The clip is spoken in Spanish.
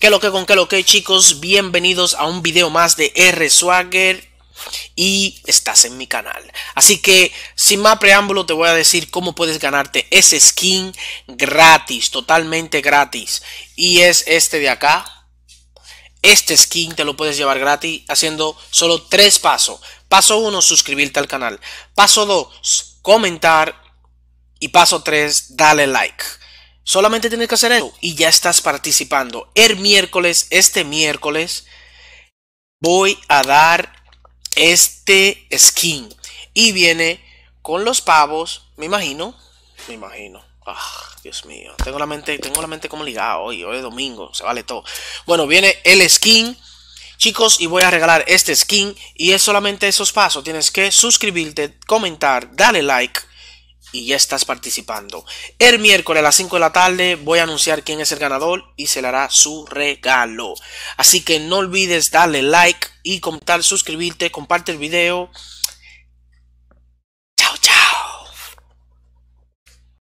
Que lo que con que lo que chicos, bienvenidos a un video más de R Swagger y estás en mi canal. Así que sin más preámbulo te voy a decir cómo puedes ganarte ese skin gratis, totalmente gratis. Y es este de acá, este skin te lo puedes llevar gratis haciendo solo tres pasos. Paso 1, suscribirte al canal. Paso 2, comentar. Y paso 3, dale like. Solamente tienes que hacer eso y ya estás participando. El miércoles, este miércoles, voy a dar este skin. Y viene con los pavos, me imagino. Me imagino. Ah, Dios mío, tengo la mente, tengo la mente como ligada hoy, hoy es domingo, se vale todo. Bueno, viene el skin, chicos, y voy a regalar este skin. Y es solamente esos pasos. Tienes que suscribirte, comentar, darle like y ya estás participando. El miércoles a las 5 de la tarde voy a anunciar quién es el ganador y se le hará su regalo. Así que no olvides darle like y comentar, suscribirte, comparte el video